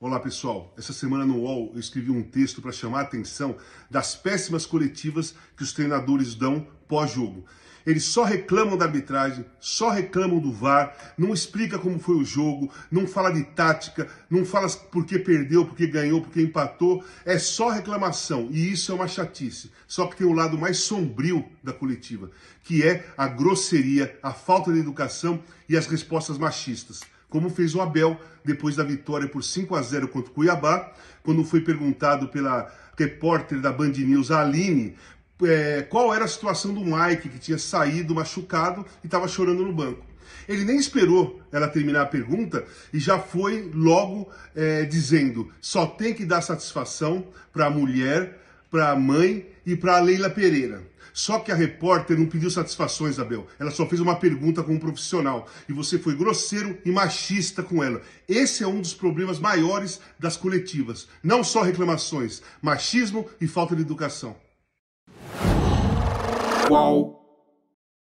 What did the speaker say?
Olá pessoal, essa semana no UOL eu escrevi um texto para chamar a atenção das péssimas coletivas que os treinadores dão pós-jogo. Eles só reclamam da arbitragem, só reclamam do VAR, não explica como foi o jogo, não fala de tática, não fala por que perdeu, por que ganhou, por que empatou, é só reclamação e isso é uma chatice. Só que tem o um lado mais sombrio da coletiva, que é a grosseria, a falta de educação e as respostas machistas como fez o Abel depois da vitória por 5 a 0 contra o Cuiabá, quando foi perguntado pela repórter da Band News, Aline, é, qual era a situação do Mike que tinha saído machucado e estava chorando no banco. Ele nem esperou ela terminar a pergunta e já foi logo é, dizendo: só tem que dar satisfação para a mulher para a mãe e para a Leila Pereira. Só que a repórter não pediu satisfações, Abel. Ela só fez uma pergunta com um profissional. E você foi grosseiro e machista com ela. Esse é um dos problemas maiores das coletivas. Não só reclamações, machismo e falta de educação. Qual?